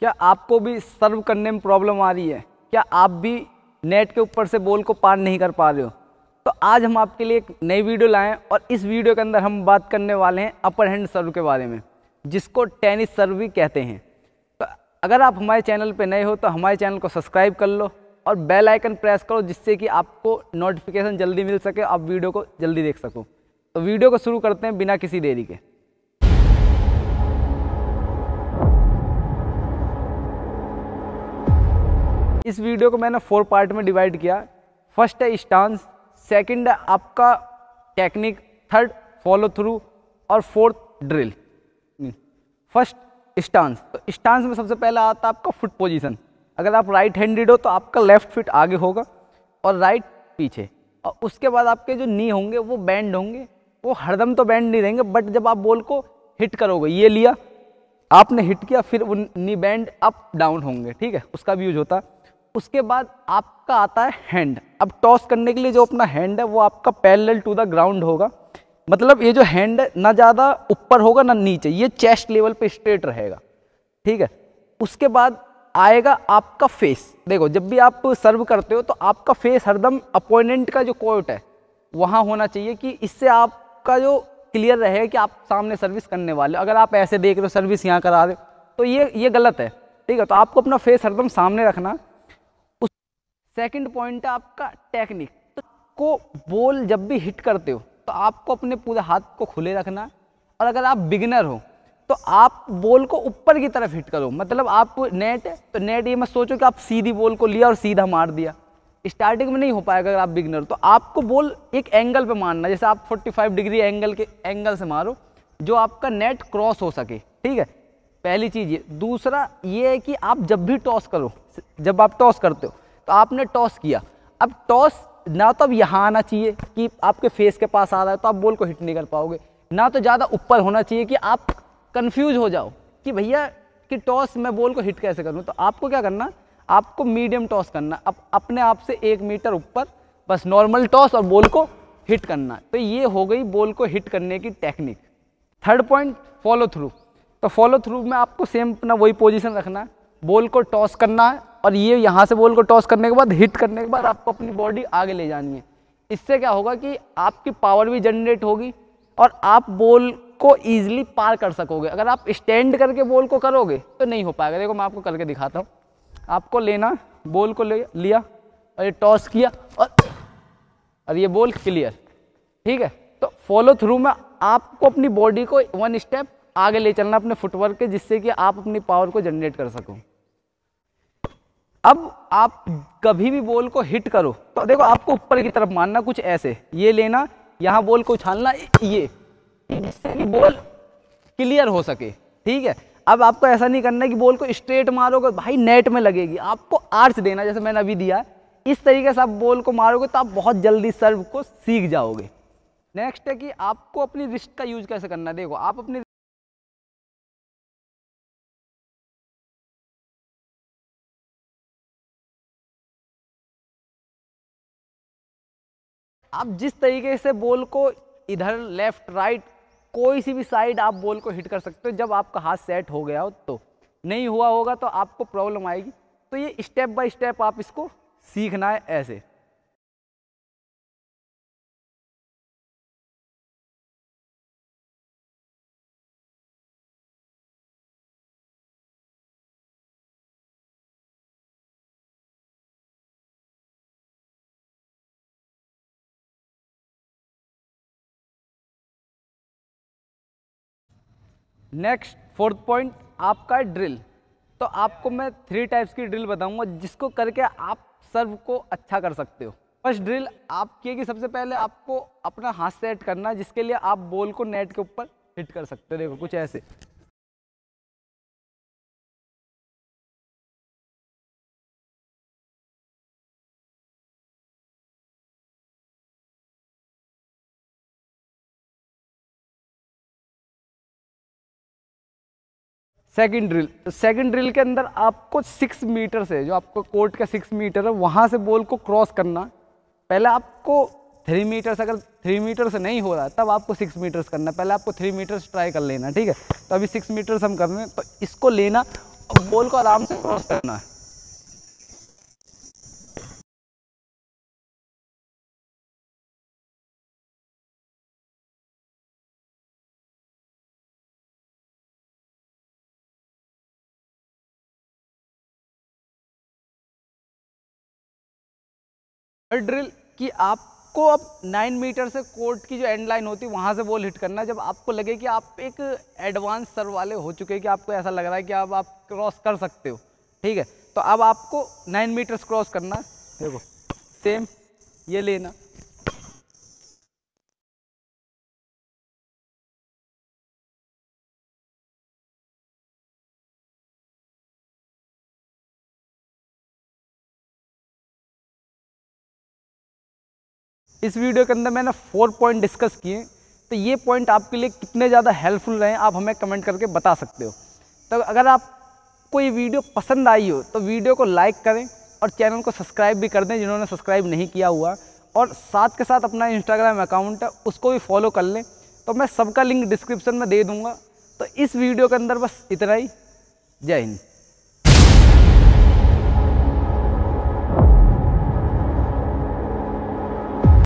क्या आपको भी सर्व करने में प्रॉब्लम आ रही है क्या आप भी नेट के ऊपर से बॉल को पार नहीं कर पा रहे हो तो आज हम आपके लिए एक नई वीडियो लाएँ और इस वीडियो के अंदर हम बात करने वाले हैं अपर हैंड सर्व के बारे में जिसको टेनिस सर्व भी कहते हैं तो अगर आप हमारे चैनल पर नए हो तो हमारे चैनल को सब्सक्राइब कर लो और बेल आइकन प्रेस करो जिससे कि आपको नोटिफिकेशन जल्दी मिल सके आप वीडियो को जल्दी देख सको तो वीडियो को शुरू करते हैं बिना किसी देरी के इस वीडियो को मैंने फोर पार्ट में डिवाइड किया फर्स्ट है स्टांस सेकंड है आपका टेक्निक थर्ड फॉलो थ्रू और फोर्थ ड्रिल फर्स्ट स्टांस तो स्टांस में सबसे पहला आता है आपका फुट पोजीशन अगर आप राइट हैंडेड हो तो आपका लेफ्ट फिट आगे होगा और राइट पीछे और उसके बाद आपके जो नी होंगे वो बैंड होंगे वो हरदम तो बैंड नहीं रहेंगे बट जब आप बॉल को हिट करोगे ये लिया आपने हिट किया फिर वो नी बैंड अप डाउन होंगे ठीक है उसका भी यूज होता है उसके बाद आपका आता है हैंड अब टॉस करने के लिए जो अपना हैंड है वो आपका पैरेलल टू द ग्राउंड होगा मतलब ये जो हैंड है ना ज़्यादा ऊपर होगा ना नीचे ये चेस्ट लेवल पे स्ट्रेट रहेगा ठीक है उसके बाद आएगा आपका फेस देखो जब भी आप सर्व करते हो तो आपका फेस हरदम अपोनेंट का जो कोर्ट है वहाँ होना चाहिए कि इससे आपका जो क्लियर रहेगा कि आप सामने सर्विस करने वाले अगर आप ऐसे देख रहे हो सर्विस यहाँ करा रहे हो तो ये ये गलत है ठीक है तो आपको अपना फेस हरदम सामने रखना सेकंड पॉइंट है आपका टेक्निक तो को बॉल जब भी हिट करते हो तो आपको अपने पूरे हाथ को खुले रखना और अगर आप बिगनर हो तो आप बॉल को ऊपर की तरफ हिट करो मतलब आप नेट है तो नेट ये मत सोचो कि आप सीधी बॉल को लिया और सीधा मार दिया स्टार्टिंग में नहीं हो पाएगा अगर आप बिगनर तो आपको बॉल एक एंगल पे मारना जैसे आप 45 डिग्री एंगल के एंगल से मारो जो आपका नेट क्रॉस हो सके ठीक है पहली चीज़ ये दूसरा ये है कि आप जब भी टॉस करो जब आप टॉस करते हो तो आपने टॉस किया अब टॉस ना तो अब यहाँ आना चाहिए कि आपके फेस के पास आ रहा है तो आप बॉल को हिट नहीं कर पाओगे ना तो ज़्यादा ऊपर होना चाहिए कि आप कन्फ्यूज हो जाओ कि भैया कि टॉस मैं बॉल को हिट कैसे करूँ तो आपको क्या करना आपको मीडियम टॉस करना अब अपने आप से एक मीटर ऊपर बस नॉर्मल टॉस और बॉल को हिट करना तो ये हो गई बॉल को हिट करने की technique third point follow through तो फॉलो थ्रू में आपको सेम अपना वही पोजीशन रखना है बॉल को टॉस करना है और ये यहाँ से बॉल को टॉस करने के बाद हिट करने के बाद आपको अपनी बॉडी आगे ले जानी है इससे क्या होगा कि आपकी पावर भी जनरेट होगी और आप बॉल को ईजिली पार कर सकोगे अगर आप स्टैंड करके बॉल को करोगे तो नहीं हो पाएगा देखो मैं आपको करके दिखाता हूँ आपको लेना बॉल को ले लिया और ये टॉस किया और और ये बॉल क्लियर ठीक है तो फॉलो थ्रू में आपको अपनी बॉडी को वन स्टेप आगे ले चलना अपने फुटवर्क के जिससे कि आप अपनी पावर को जनरेट कर सको अब आप कभी भी बॉल को हिट करो तो देखो आपको ऊपर की तरफ मारना कुछ ऐसे ये लेना यहाँ बॉल को उछालना ये जिससे कि बॉल क्लियर हो सके ठीक है अब आपको ऐसा नहीं करना कि बॉल को स्ट्रेट मारोगे भाई नेट में लगेगी आपको आर्ट्स देना जैसे मैंने अभी दिया इस तरीके से आप बॉल को मारोगे तो आप बहुत जल्दी सर्व को सीख जाओगे नेक्स्ट है कि आपको अपनी रिस्ट का यूज कैसे करना देखो आप अपनी आप जिस तरीके से बॉल को इधर लेफ्ट राइट कोई सी भी साइड आप बॉल को हिट कर सकते हो जब आपका हाथ सेट हो गया हो तो नहीं हुआ होगा तो आपको प्रॉब्लम आएगी तो ये स्टेप बाय स्टेप आप इसको सीखना है ऐसे नेक्स्ट फोर्थ पॉइंट आपका ड्रिल तो आपको मैं थ्री टाइप्स की ड्रिल बताऊंगा जिसको करके आप सर्व को अच्छा कर सकते हो फर्स्ट ड्रिल आप किए कि सबसे पहले आपको अपना हाथ सेट करना जिसके लिए आप बॉल को नेट के ऊपर हिट कर सकते हो देखो कुछ ऐसे सेकेंड ड्रिल सेकेंड ड्रिल के अंदर आपको सिक्स मीटर से जो आपको कोर्ट का सिक्स मीटर है वहाँ से बॉल को क्रॉस करना पहले आपको थ्री मीटर अगर थ्री मीटर से नहीं हो रहा तब आपको सिक्स मीटर्स करना पहले आपको थ्री मीटर्स ट्राई कर लेना ठीक है तो अभी सिक्स मीटर्स हम कर रहे हैं तो इसको लेना और बॉल को आराम से क्रॉस करना है ड्रिल कि आपको अब नाइन मीटर से कोर्ट की जो एंड लाइन होती है वहाँ से बॉल हिट करना जब आपको लगे कि आप एक एडवांस सर वाले हो चुके हैं कि आपको ऐसा लग रहा है कि अब आप, क्रॉस कर सकते हो ठीक है तो अब आपको नाइन मीटर्स क्रॉस करना देखो सेम ये लेना इस वीडियो के अंदर मैंने फोर पॉइंट डिस्कस किए तो ये पॉइंट आपके लिए कितने ज़्यादा हेल्पफुल रहे आप हमें कमेंट करके बता सकते हो तो अगर आप कोई वीडियो पसंद आई हो तो वीडियो को लाइक करें और चैनल को सब्सक्राइब भी कर दें जिन्होंने सब्सक्राइब नहीं किया हुआ और साथ के साथ अपना इंस्टाग्राम अकाउंट है उसको भी फॉलो कर लें तो मैं सबका लिंक डिस्क्रिप्शन में दे दूँगा तो इस वीडियो के अंदर बस इतना ही जय हिंद